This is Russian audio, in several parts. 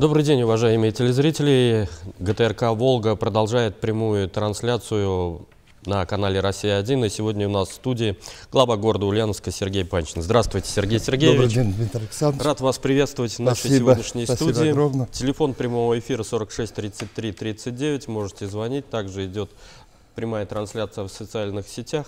Добрый день, уважаемые телезрители. ГТРК «Волга» продолжает прямую трансляцию на канале «Россия-1». И сегодня у нас в студии глава города Ульяновска Сергей Панчин. Здравствуйте, Сергей Сергеевич. Добрый день, Дмитрий Александрович. Рад вас приветствовать в нашей спасибо, сегодняшней спасибо студии. Огромное. Телефон прямого эфира 46 33 39. Можете звонить. Также идет прямая трансляция в социальных сетях.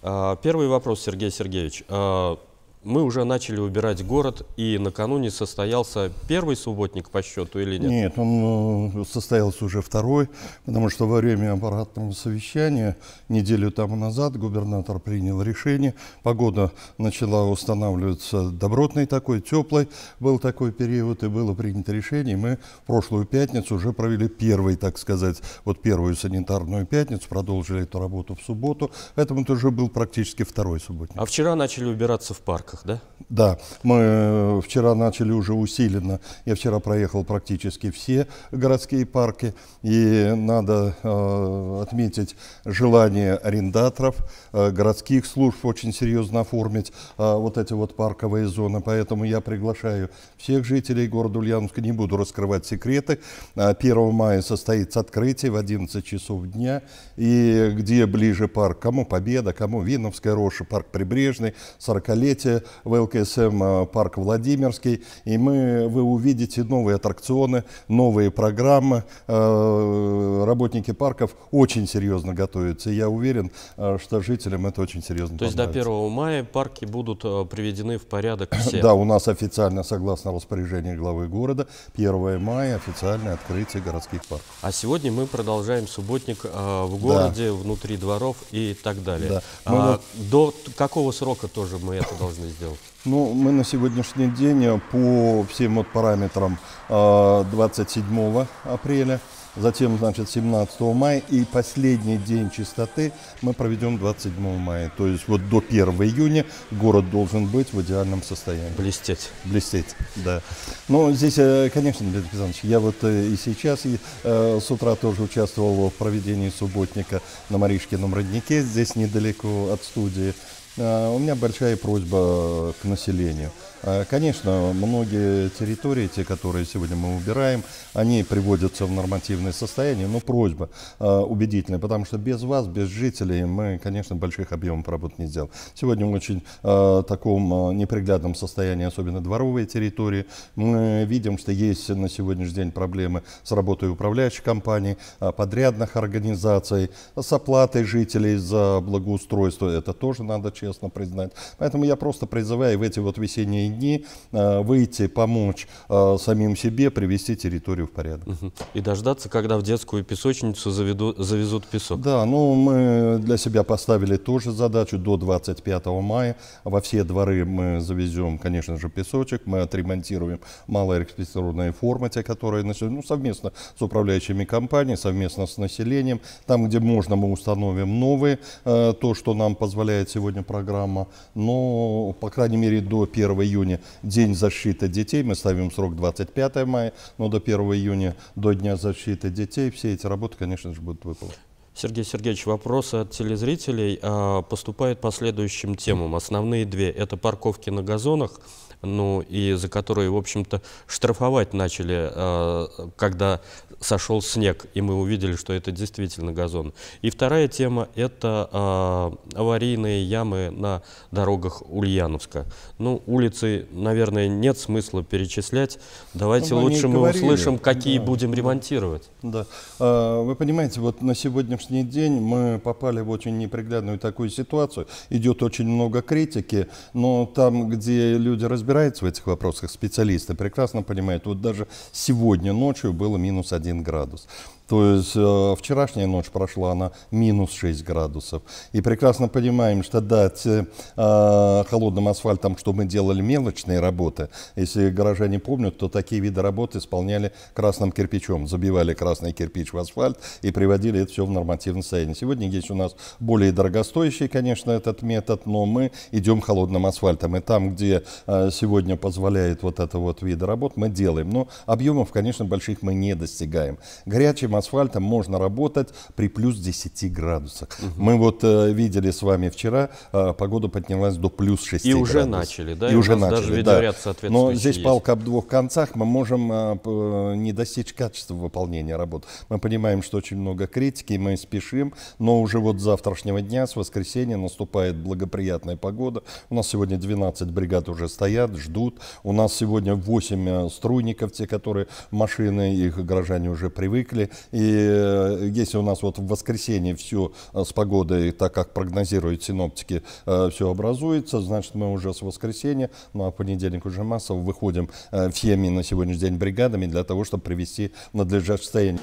А, первый вопрос, Сергей Сергеевич. А, мы уже начали убирать город, и накануне состоялся первый субботник по счету или нет? Нет, он э, состоялся уже второй, потому что во время аппаратного совещания неделю тому назад губернатор принял решение. Погода начала устанавливаться добротной такой, теплой. Был такой период, и было принято решение. Мы прошлую пятницу уже провели первый, так сказать, вот первую санитарную пятницу, продолжили эту работу в субботу. Поэтому это уже был практически второй субботник. А вчера начали убираться в парках. Химках, да? Да. Мы э, вчера начали уже усиленно. Я вчера проехал практически все городские парки. И надо э, отметить желание арендаторов, э, городских служб очень серьезно оформить э, вот эти вот парковые зоны. Поэтому я приглашаю всех жителей города Ульяновска. Не буду раскрывать секреты. 1 э, мая состоится открытие в 11 часов дня. И где ближе парк, кому Победа, кому Виновская Роша, парк Прибрежный, 40-летие в ЛКСМ э, парк Владимирский. И мы, вы увидите новые аттракционы, новые программы. Э, работники парков очень серьезно готовятся. И я уверен, э, что жителям это очень серьезно То есть до 1 мая парки будут приведены в порядок все? Да, у нас официально, согласно распоряжению главы города, 1 мая официальное открытие городских парков. А сегодня мы продолжаем субботник в городе, да. внутри дворов и так далее. Да. А, вот... До какого срока тоже мы это должны надо сделать? Ну, мы на сегодняшний день по всем вот параметрам 27 а, апреля, затем, значит, 17 мая и последний день чистоты мы проведем 27 мая. То есть вот до 1 июня город должен быть в идеальном состоянии. Блестеть. Блестеть, да. Но здесь, э, конечно, Дмитрий Петрович, я вот э, и сейчас и, э, с утра тоже участвовал в проведении субботника на Маришкином роднике, здесь недалеко от студии. А, у меня большая просьба к населению. Э, конечно, многие территории, те, которые сегодня мы убираем, они приводятся в нормативное состояние, но просьба э, убедительная, потому что без вас, без жителей мы, конечно, больших объемов работ не сделаем. Сегодня в очень э, таком э, неприглядном состоянии, особенно дворовые территории, мы видим, что есть на сегодняшний день проблемы с работой управляющей компании э, подрядных организаций, с оплатой жителей за благоустройство. Это тоже надо честно признать. Поэтому я просто призываю в эти вот весенние выходные дни э, выйти, помочь э, самим себе привести территорию в порядок. И дождаться, когда в детскую песочницу заведу, завезут песок. Да, ну мы для себя поставили тоже задачу до 25 мая. Во все дворы мы завезем, конечно же, песочек, мы отремонтируем малые малоэкспрессионные формы, те, которые ну, совместно с управляющими компаниями, совместно с населением. Там, где можно, мы установим новые, э, то, что нам позволяет сегодня программа. Но, по крайней мере, до 1 июля июня День защиты детей. Мы ставим срок 25 мая, но до 1 июня, до Дня защиты детей, все эти работы, конечно же, будут выполнены. Сергей Сергеевич, вопросы от телезрителей э, а, поступают по следующим темам. Основные две – это парковки на газонах, ну и за которые, в общем-то, штрафовать начали, э, когда сошел снег, и мы увидели, что это действительно газон. И вторая тема – это э, аварийные ямы на дорогах Ульяновска. Ну, улицы, наверное, нет смысла перечислять. Давайте ну, лучше мы говорили. услышим, какие да, будем ремонтировать. Да. Вы понимаете, вот на сегодняшний сегодняшний день мы попали в очень неприглядную такую ситуацию. Идет очень много критики, но там, где люди разбираются в этих вопросах, специалисты прекрасно понимают, вот даже сегодня ночью было минус один градус. То есть э, вчерашняя ночь прошла на минус 6 градусов. И прекрасно понимаем, что дать э, э холодным асфальтом, что мы делали мелочные работы, если горожане помнят, то такие виды работ исполняли красным кирпичом. Забивали красный кирпич в асфальт и приводили это все в нормативное состояние. Сегодня есть у нас более дорогостоящий, конечно, этот метод, но мы идем холодным асфальтом. И там, где э, сегодня позволяет вот это вот вид работ, мы делаем. Но объемов, конечно, больших мы не достигаем. Горячим асфальтом можно работать при плюс 10 градусах. Угу. Мы вот э, видели с вами вчера, э, погода поднялась до плюс 6 и градусов. И уже начали, да? И, и уже начали, даже да. Но здесь есть. палка об двух концах, мы можем э, не достичь качества выполнения работ. Мы понимаем, что очень много критики, мы спешим, но уже вот с завтрашнего дня, с воскресенья, наступает благоприятная погода. У нас сегодня 12 бригад уже стоят, ждут. У нас сегодня 8 э, струйников, те, которые машины, их граждане уже привыкли. И э, если у нас вот в воскресенье все э, с погодой, так как прогнозируют синоптики, э, все образуется, значит мы уже с воскресенья, ну а понедельник уже массово выходим всеми на сегодняшний день бригадами для того, чтобы привести надлежащее состояние.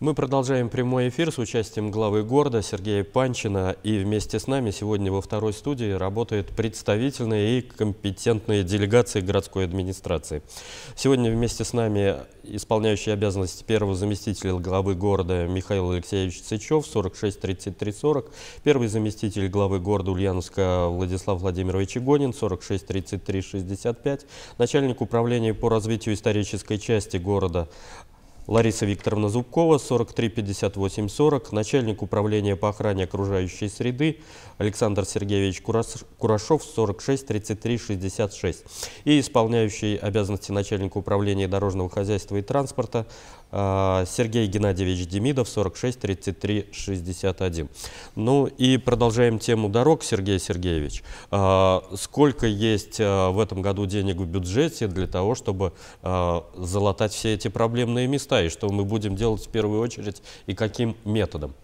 Мы продолжаем прямой эфир с участием главы города Сергея Панчина. И вместе с нами сегодня во второй студии работает представительная и компетентная делегация городской администрации. Сегодня вместе с нами исполняющий обязанности первого заместителя главы города Михаил Алексеевич Цычев, 463340, первый заместитель главы города Ульяновска Владислав Владимирович Игонин, 463365, начальник управления по развитию исторической части города Лариса Викторовна Зубкова, 435840, начальник управления по охране окружающей среды Александр Сергеевич Курашов, 463366 и исполняющий обязанности начальника управления дорожного хозяйства и транспорта а, Сергей Геннадьевич Демидов, 463361. Ну и продолжаем тему дорог, Сергей Сергеевич. А, сколько есть а, в этом году денег в бюджете для того, чтобы залатать все эти проблемные места? и что мы будем делать в первую очередь и каким методом.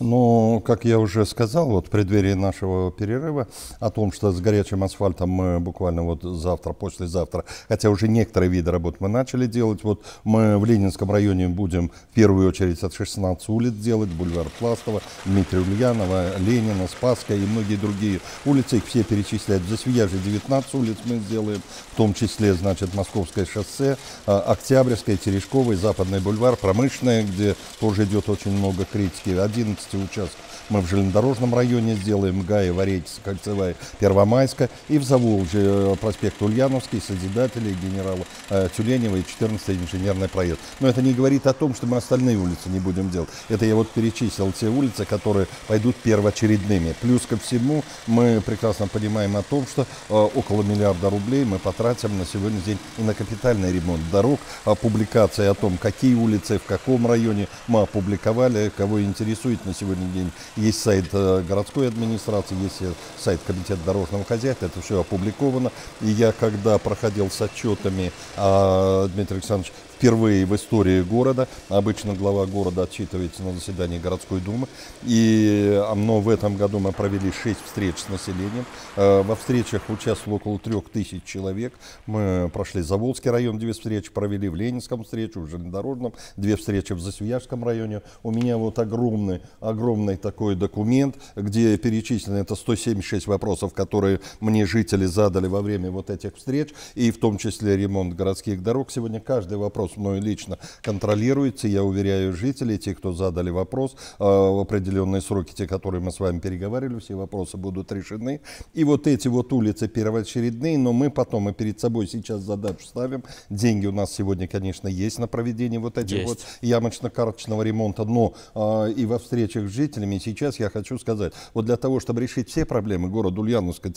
Ну, как я уже сказал, вот в преддверии нашего перерыва, о том, что с горячим асфальтом мы буквально вот завтра, послезавтра, хотя уже некоторые виды работ мы начали делать. Вот мы в Ленинском районе будем в первую очередь от 16 улиц делать, бульвар Пластова, Дмитрия Ульянова, Ленина, Спасская и многие другие улицы. Их все перечислять. В Засвияже 19 улиц мы сделаем, в том числе, значит, Московское шоссе, а, Октябрьское, Терешковое, Западный бульвар, Промышленное, где тоже идет очень много критики. 11 участков. Мы в железнодорожном районе сделаем Гая, Варечица, Кольцевая, Первомайская и в Заволжье э, проспект Ульяновский, Созидатели, генерала э, Тюленева и 14 инженерный проезд. Но это не говорит о том, что мы остальные улицы не будем делать. Это я вот перечислил те улицы, которые пойдут первоочередными. Плюс ко всему мы прекрасно понимаем о том, что э, около миллиарда рублей мы потратим на сегодняшний день и на капитальный ремонт дорог. А публикация о том, какие улицы, в каком районе мы опубликовали, кого интересует интересует на сегодняшний день. Есть сайт э, городской администрации, есть э, сайт комитета дорожного хозяйства, это все опубликовано. И я, когда проходил с отчетами, а, Дмитрий Александрович впервые в истории города. Обычно глава города отчитывается на заседании городской думы. И, а, но в этом году мы провели 6 встреч с населением. Э, во встречах участвовало около 3000 человек. Мы прошли за Волжский район две встречи, провели в Ленинском встречу, в Железнодорожном, две встречи в Засвияжском районе. У меня вот огромный огромный, огромный такой документ, где перечислено это 176 вопросов, которые мне жители задали во время вот этих встреч, и в том числе ремонт городских дорог. Сегодня каждый вопрос мною лично контролируется. Я уверяю жителей, те, кто задали вопрос, э, в определенные сроки, те, которые мы с вами переговаривали, все вопросы будут решены. И вот эти вот улицы первоочередные, но мы потом и перед собой сейчас задачу ставим. Деньги у нас сегодня, конечно, есть на проведение вот этих есть. вот ямочно-карточного ремонта, но э, и во встречах с жителями. Сейчас я хочу сказать, вот для того, чтобы решить все проблемы города Ульяновска,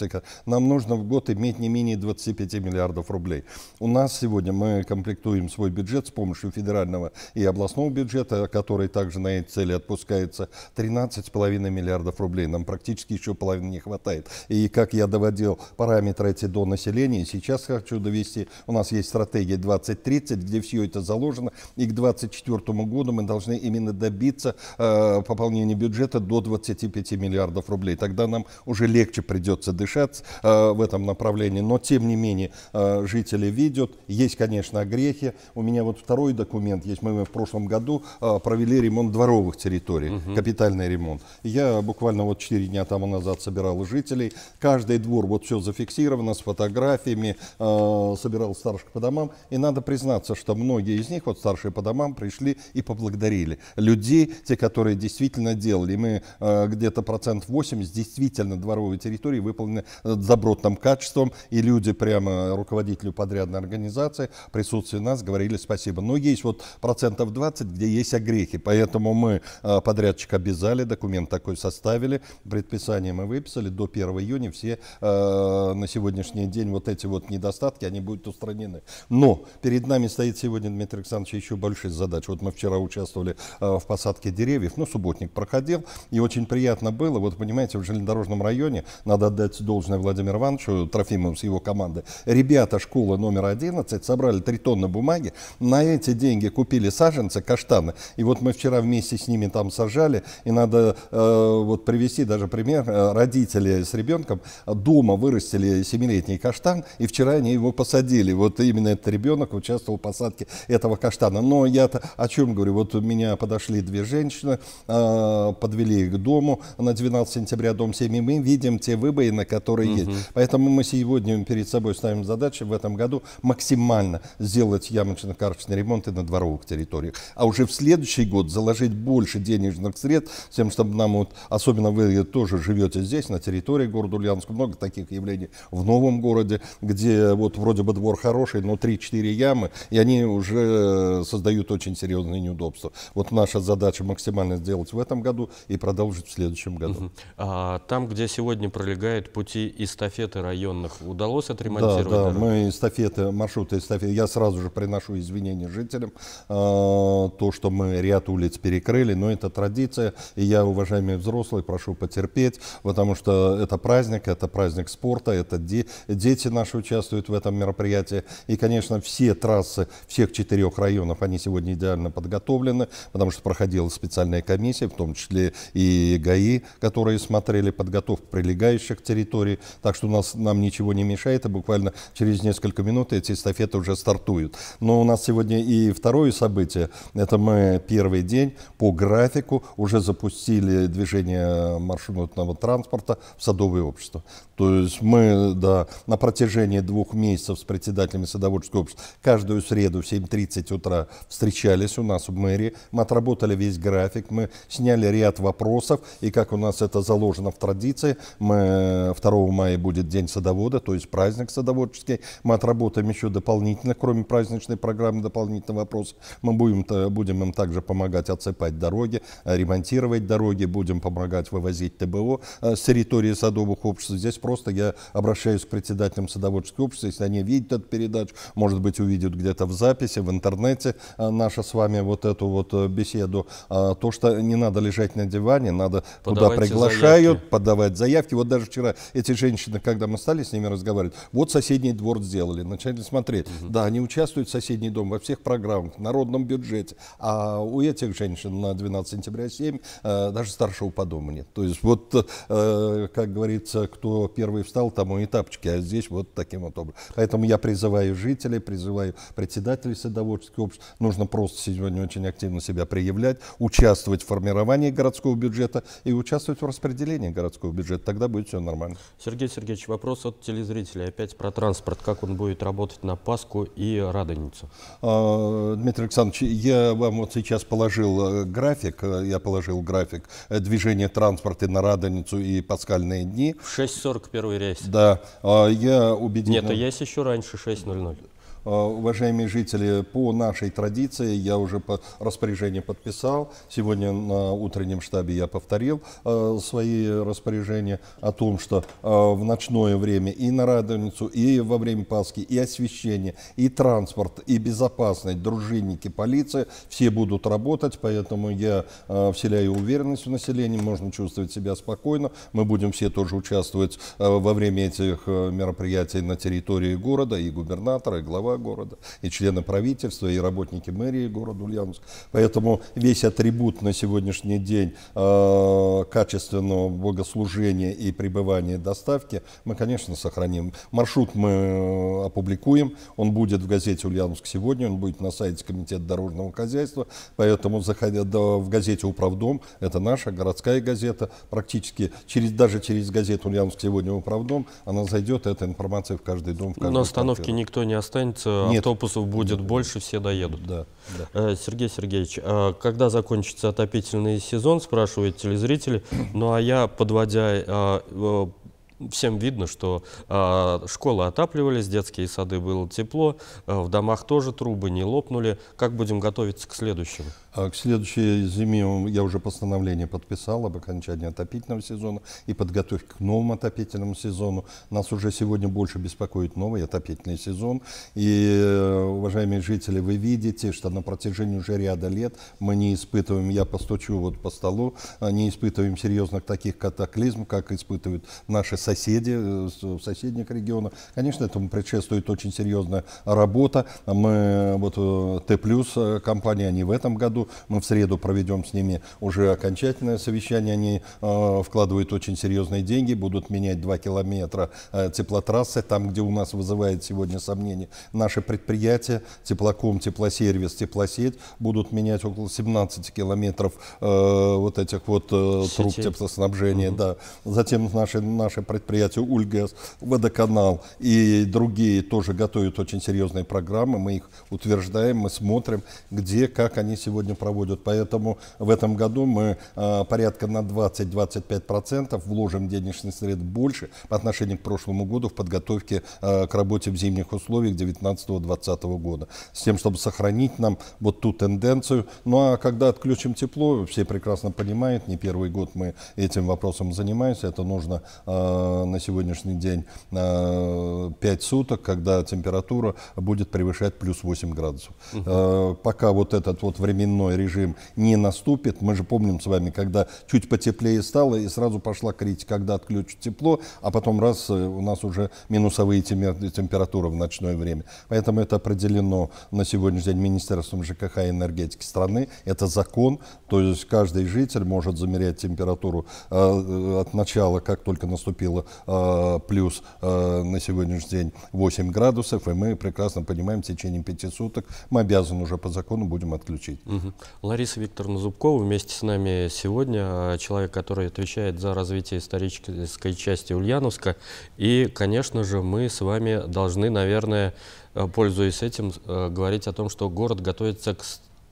нам нужно в год иметь не менее 25 миллиардов рублей. У нас сегодня мы комплектуем свой бюджет с помощью федерального и областного бюджета, который также на эти цели отпускается, 13,5 миллиардов рублей. Нам практически еще половины не хватает. И как я доводил параметры эти до населения, сейчас хочу довести, у нас есть стратегия 2030, где все это заложено, и к 2024 году мы должны именно добиться э, Э, пополнения бюджета до 25 миллиардов рублей. Тогда нам уже легче придется дышать э, в этом направлении. Но, тем не менее, э, жители видят. Есть, конечно, огрехи. У меня вот второй документ есть. Мы в прошлом году провели ремонт дворовых территорий, угу. капитальный ремонт. Я буквально вот 4 дня тому назад собирал жителей. Каждый двор, вот все зафиксировано с фотографиями, собирал старших по домам. И надо признаться, что многие из них, вот старшие по домам, пришли и поблагодарили людей, те, которые действительно делали. Мы э, где-то процент 80 действительно дворовой территории выполнены э, добротным качеством, и люди прямо руководителю подрядной организации присутствии нас говорили спасибо. Но есть вот процентов 20, где есть огрехи, поэтому мы э, подрядчик обязали, документ такой составили, предписание мы выписали, до 1 июня все на сегодняшний день вот эти вот недостатки, они будут устранены. Но перед нами стоит сегодня, Дмитрий Александрович, еще большая задача. Вот мы вчера участвовали в посадке деревьев, ну, субботник проходил, и очень приятно было, вот понимаете, в железнодорожном районе, надо отдать должное Владимиру Ивановичу Трофимову с его командой, ребята школы номер 11 собрали 3 тонны бумаги, на эти деньги купили саженцы, каштаны, и вот мы вчера вместе с ними там сажали, и надо э, вот привести даже пример, э, родители с ребенком дома вырастили семилетний каштан, и вчера они его посадили, вот именно этот ребенок участвовал в посадке этого каштана, но я-то о чем говорю, вот у меня подошли две женщины, э, подвели к дому на 12 сентября, дом 7, и мы видим те выбоины, которые угу. есть. Поэтому мы сегодня перед собой ставим задачи в этом году максимально сделать ямочно-карточный ремонт и на дворовых территориях. А уже в следующий год заложить больше денежных средств, тем, чтобы нам, вот, особенно вы тоже живете здесь, на территории города Ульяновска, много таких явлений в новом городе, где вот вроде бы двор хороший, но 3-4 ямы, и они уже э, создают очень серьезные неудобства. Вот наша задача максимально сделать в этом году и продолжить в следующем году. Угу. А там, где сегодня пролегают пути эстафеты районных, удалось отремонтировать? Да, да мы эстафеты, маршруты эстафеты. Я сразу же приношу извинения жителям, э, то, что мы ряд улиц перекрыли, но это традиция, и я, уважаемые взрослые, прошу потерпеть, потому что это праздник, это праздник спорта, это де дети наши участвуют в этом мероприятии, и, конечно, все трассы всех четырех районов, они сегодня идеально подготовлены, потому что проходила специальная комиссия, комиссия, в том числе и ГАИ, которые смотрели подготовку прилегающих территорий. Так что у нас, нам ничего не мешает, и буквально через несколько минут эти эстафеты уже стартуют. Но у нас сегодня и второе событие. Это мы первый день по графику уже запустили движение маршрутного транспорта в садовое общество. То есть мы да, на протяжении двух месяцев с председателями садоводческого общества каждую среду в 7.30 утра встречались у нас в мэрии. Мы отработали весь график, мы сняли ряд вопросов, и как у нас это заложено в традиции, мы 2 э, мая будет День садовода, то есть праздник садоводческий, мы отработаем еще дополнительно, кроме праздничной программы, дополнительный вопрос, мы будем, будем им также помогать отсыпать дороги, э, ремонтировать дороги, будем помогать вывозить ТБО э, с территории садовых обществ. Здесь просто я обращаюсь к председателям садоводческого общества, если они видят эту передачу, может быть, увидят где-то в записи, в интернете наша с вами вот эту вот беседу, а то, что просто не надо лежать на диване, надо подавайте туда приглашают, заявки. подавать заявки. Вот даже вчера эти женщины, когда мы стали с ними разговаривать, вот соседний двор сделали, начали смотреть. Угу. Да, они участвуют в соседний дом во всех программах, в народном бюджете. А у этих женщин на 12 сентября 7 э, даже старшего по дому нет. То есть вот, э, как говорится, кто первый встал, тому и тапочки, а здесь вот таким вот образом. Поэтому я призываю жителей, призываю председателей садоводческих обществ, нужно просто сегодня очень активно себя проявлять, участвовать участвовать в формировании городского бюджета и участвовать в распределении городского бюджета. Тогда будет все нормально. Сергей Сергеевич, вопрос от телезрителей. Опять про транспорт. Как он будет работать на Пасху и Радоницу? А, Дмитрий Александрович, я вам вот сейчас положил э, график. Э, я положил график э, движения транспорта на Радоницу и пасхальные дни. В 6.40 первый рейс. Да. А я убедил... Нет, а есть еще раньше 6.00. Э, уважаемые жители, по нашей традиции я уже по распоряжение подписал. Сегодня на утреннем штабе я повторил э, свои распоряжения о том, что э, в ночное время и на Радовницу, и во время Пасхи, и освещение, и транспорт, и безопасность, дружинники, полиция, все будут работать, поэтому я вселяю уверенность в населении, можно чувствовать себя спокойно. Мы будем все тоже участвовать во время этих мероприятий на территории города, и губернатора, и глава города, и члены правительства, и работники мэрии города Ульяновск. Поэтому весь атрибут на сегодняшний день э, качественного богослужения и пребывания доставки мы, конечно, сохраним. Маршрут мы э, опубликуем, он будет в газете «Ульяновск сегодня», он будет на сайте Комитета дорожного хозяйства, поэтому заходя до, в газете «Управдом», это наша городская газета, практически через, даже через газету «Ульяновск сегодня» «Управдом», она зайдет, эта информация в каждый дом. В каждый на остановке квартиру. никто не останется станцию, Нет. автобусов будет Нет. больше, все доедут. Да. да. Э, Сергей Сергеевич, а когда закончится отопительный сезон, спрашивают телезрители. Ну а я, подводя э, э, всем видно, что школы отапливались, детские сады было тепло, в домах тоже трубы не лопнули. Как будем готовиться к следующему? А, к следующей зиме я уже постановление подписал об окончании отопительного сезона и подготовке к новому отопительному сезону. Нас уже сегодня больше беспокоит новый отопительный сезон. И, э, уважаемые жители, вы видите, что на протяжении уже ряда лет мы не испытываем, я постучу вот по столу, э, не испытываем серьезных таких катаклизм, как испытывают наши соседи э, в соседних регионах. Конечно, этому предшествует очень серьезная работа. Мы, вот Т+, компания, они в этом году мы в среду проведем с ними уже окончательное совещание. Они э, вкладывают очень серьезные деньги, будут менять 2 километра э, теплотрассы, там, где у нас вызывает сегодня сомнения. Наши предприятия, теплоком, теплосервис, теплосеть, будут менять около 17 километров э, вот этих вот э, труб Сетей. теплоснабжения. Угу. Да. Затем наши, наши предприятия Ульгаз, Водоканал и другие тоже готовят очень серьезные программы. Мы их утверждаем, мы смотрим, где, как они сегодня проводят. Поэтому в этом году мы а, порядка на 20-25% вложим денежных средств больше по отношению к прошлому году в подготовке а, к работе в зимних условиях 19-20 года. С тем, чтобы сохранить нам вот ту тенденцию. Ну а когда отключим тепло, все прекрасно понимают, не первый год мы этим вопросом занимаемся. Это нужно а, на сегодняшний день 5 суток, когда температура будет превышать плюс 8 градусов. Угу. Пока вот этот вот временной земной режим не наступит. Мы же помним с вами, когда чуть потеплее стало, и сразу пошла критика, когда отключат тепло, а потом раз э, у нас уже минусовые температуры в ночное время. Поэтому это определено на сегодняшний день Министерством ЖКХ и энергетики страны. Это закон, то есть каждый житель может замерять температуру э, э от начала, как только наступило э, плюс э, на сегодняшний день 8 градусов, и мы прекрасно понимаем, в течение пяти суток мы обязаны уже по закону будем отключить. Угу. Лариса Викторовна Зубкова вместе с нами сегодня, э, человек, который отвечает за развитие исторической части Ульяновска. И, конечно же, мы с вами должны, наверное, э, пользуясь этим, э, говорить о том, что город готовится к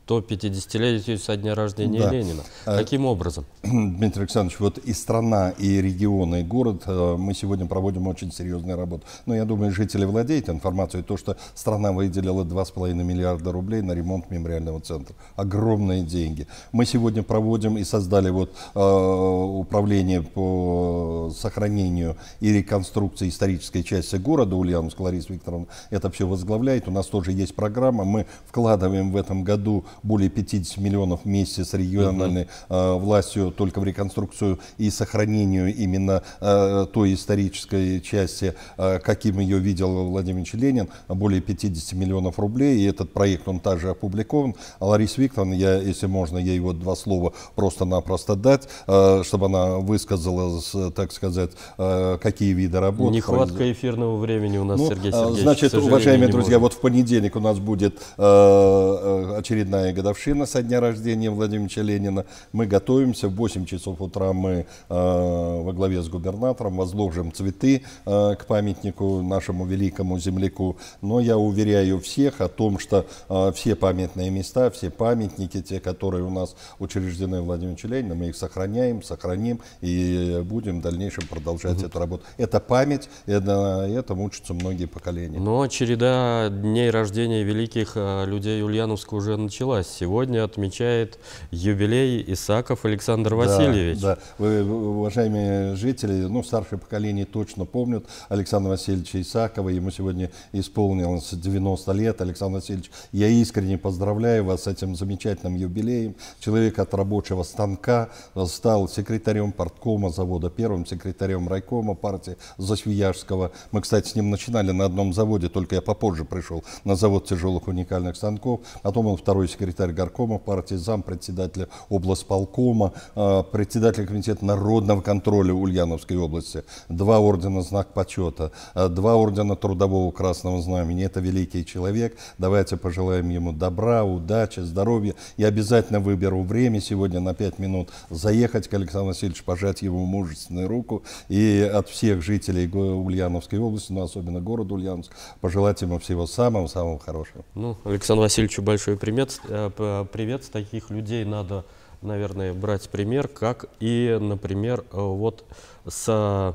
150-летию со дня рождения да. Ленина. А, Каким образом? Дмитрий Александрович, вот и страна, и регион, и город, э, мы сегодня проводим очень серьезную работу. Но я думаю, жители владеют информацией, то, что страна выделила 2,5 миллиарда рублей на ремонт мемориального центра. Огромные деньги. Мы сегодня проводим и создали вот э, управление по сохранению и реконструкции исторической части города Ульяновск Лариса Викторовна. Это все возглавляет. У нас тоже есть программа. Мы вкладываем в этом году более 50 миллионов вместе с региональной угу. властью только в реконструкцию и сохранению именно э, той исторической части, э, каким ее видел Владимир Ленин, более 50 миллионов рублей, и этот проект, он также опубликован. А Ларис Виктон, я, если можно, я его два слова просто-напросто дать, чтобы она высказала, так сказать, какие виды работ. Нехватка эфирного времени у нас, ну, Сергей а, Сергеевич. Значит, уважаемые друзья, вот в понедельник у нас будет очередная очередная годовщина со дня рождения Владимира Ленина. Мы готовимся. В 8 часов утра мы э, во главе с губернатором возложим цветы э, к памятнику нашему великому земляку. Но я уверяю всех о том, что э, все памятные места, все памятники, те, которые у нас учреждены Владимиру Ленина, мы их сохраняем, сохраним и будем в дальнейшем продолжать угу. эту работу. Это память, на этом учатся многие поколения. Но череда дней рождения великих э, людей Ульяновска уже началась школа сегодня отмечает юбилей Исаков Александр Васильевич. Да, да. Вы, уважаемые жители, ну, старшее поколение точно помнят Александра Васильевича Исакова. Ему сегодня исполнилось 90 лет. Александр Васильевич, я искренне поздравляю вас с этим замечательным юбилеем. Человек от рабочего станка стал секретарем парткома завода, первым секретарем райкома партии Засвияжского. Мы, кстати, с ним начинали на одном заводе, только я попозже пришел на завод тяжелых уникальных станков. Потом он второй секретарь секретарь горкома партии, зам председателя облсполкома, э, председатель комитета народного контроля Ульяновской области, два ордена знак почета, э, два ордена трудового красного знамени. Это великий человек. Давайте пожелаем ему добра, удачи, здоровья. Я обязательно выберу время сегодня на пять минут заехать к Александру Васильевичу, пожать его мужественную руку и от всех жителей Ульяновской области, но особенно города Ульяновск, пожелать ему всего самого-самого хорошего. Ну, Александру Васильевичу большой примет. Э, привет с таких людей надо, наверное, брать пример, как и, например, э, вот с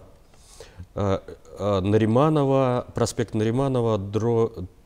э, Нариманова, проспект Нариманова,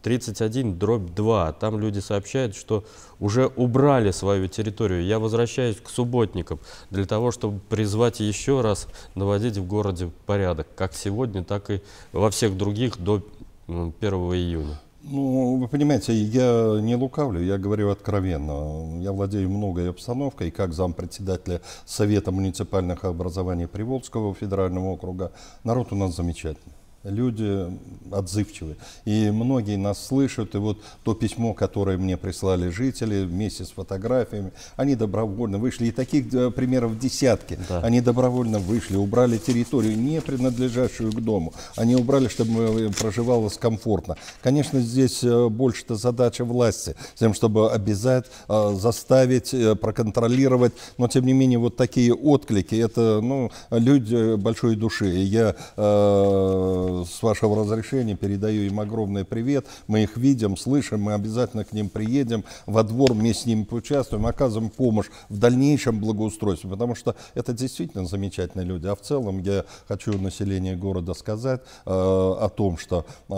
31, дробь 2. Там люди сообщают, что уже убрали свою территорию. Я возвращаюсь к субботникам для того, чтобы призвать еще раз наводить в городе порядок, как сегодня, так и во всех других до 1 июня. Ну, вы понимаете, я не лукавлю, я говорю откровенно. Я владею многой обстановкой, как зампредседателя Совета муниципальных образований Приволжского федерального округа. Народ у нас замечательный люди отзывчивы. И многие нас слышат, и вот то письмо, которое мне прислали жители вместе с фотографиями, они добровольно вышли, и таких э, примеров десятки. Да. Они добровольно вышли, убрали территорию, не принадлежащую к дому. Они убрали, чтобы э, проживалось комфортно. Конечно, здесь э, больше-то задача власти, тем, чтобы обязать, заставить, проконтролировать, но тем не менее вот такие отклики, это ну, люди большой души. И я с вашего разрешения передаю им огромный привет. Мы их видим, слышим, мы обязательно к ним приедем во двор, вместе с ними поучаствуем, оказываем помощь в дальнейшем благоустройстве, потому что это действительно замечательные люди. А в целом я хочу населению города сказать э, о том, что э,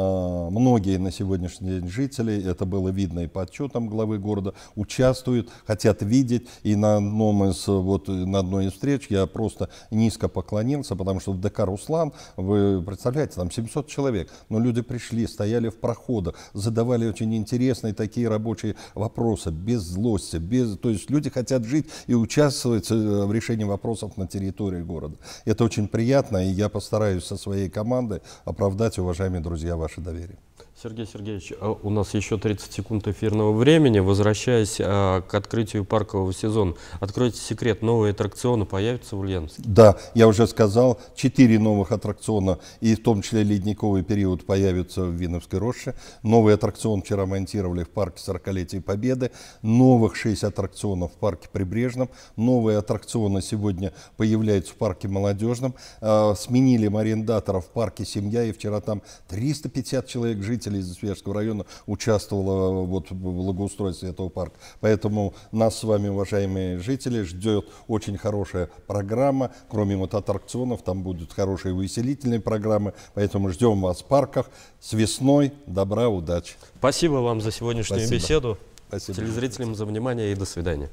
многие на сегодняшний день жители, это было видно и по отчетам главы города, участвуют, хотят видеть. И на, одном из, вот, на одной из встреч я просто низко поклонился, потому что в ДК «Руслан», вы представляете, там там 700 человек, но люди пришли, стояли в проходах, задавали очень интересные такие рабочие вопросы, без злости, без, то есть люди хотят жить и участвовать э, в решении вопросов на территории города. Это очень приятно, и я постараюсь со своей командой оправдать, уважаемые друзья, ваше доверие. Сергей Сергеевич, а у нас еще 30 секунд эфирного времени. Возвращаясь а, к открытию паркового сезона, откройте секрет, новые аттракционы появятся в Ульяновске? Да, я уже сказал, 4 новых аттракциона, и в том числе ледниковый период появится в Виновской роще. Новый аттракцион вчера монтировали в парке 40-летия Победы, новых 6 аттракционов в парке Прибрежном, новые аттракционы сегодня появляются в парке Молодежном, а, сменили арендаторов в парке Семья, и вчера там 350 человек, жителей из Елизаветского района участвовала э, вот, в благоустройстве этого парка. Поэтому нас с вами, уважаемые жители, ждет очень хорошая программа. Кроме вот аттракционов, там будут хорошие увеселительные программы. Поэтому ждем вас в парках. С весной добра, удачи. Спасибо вам за сегодняшнюю Спасибо. беседу. Спасибо. Телезрителям за внимание и до свидания.